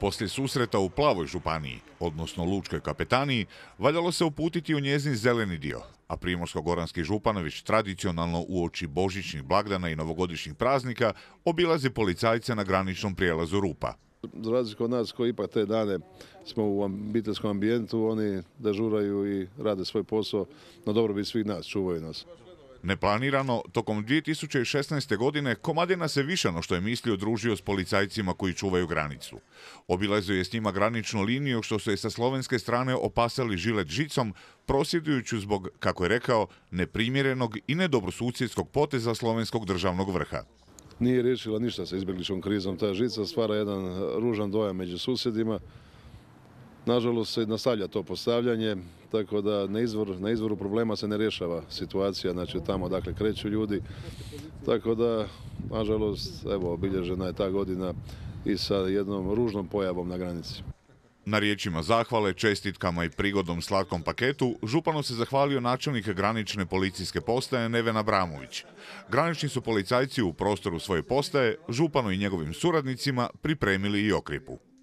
Poslije susreta u plavoj županiji, odnosno Lučkoj kapetaniji, valjalo se uputiti u njezin zeleni dio, a Primorsko-Goranski županović tradicionalno tradicionalno uoči božićnih blagdana i novogodišnjih praznika obilazi policajce na graničnom prijelazu Rupa. Za razliku od nas koji ipak te dane smo u obiteljskom ambijentu, oni dežuraju i rade svoj posao na dobrobit svih nas, čuvaju nas. Neplanirano, tokom 2016. godine Komadina se više što je mislio družio s policajcima koji čuvaju granicu. Obilazio je s njima graničnu liniju što su je sa slovenske strane opasali žilet žicom, prosjedujuću zbog, kako je rekao, neprimjerenog i nedobrosucijskog poteza slovenskog državnog vrha. Nije riješila ništa sa izbjegličkom krizom. Ta žica stvara jedan eh, ružan dojam među susjedima. Nažalost se nastavlja to postavljanje, tako da na, na izvoru problema se ne rješava situacija, znači tamo dakle kreću ljudi. Tako da, nažalost, evo, obilježena je ta godina i sa jednom ružnom pojavom na granici. Na riječima zahvale, čestitkama i prigodom slatkom paketu, župano se zahvalio načelnik granične policijske postaje Nevena Bramović. Granični su policajci u prostoru svoje postaje, županu i njegovim suradnicima pripremili i okripu.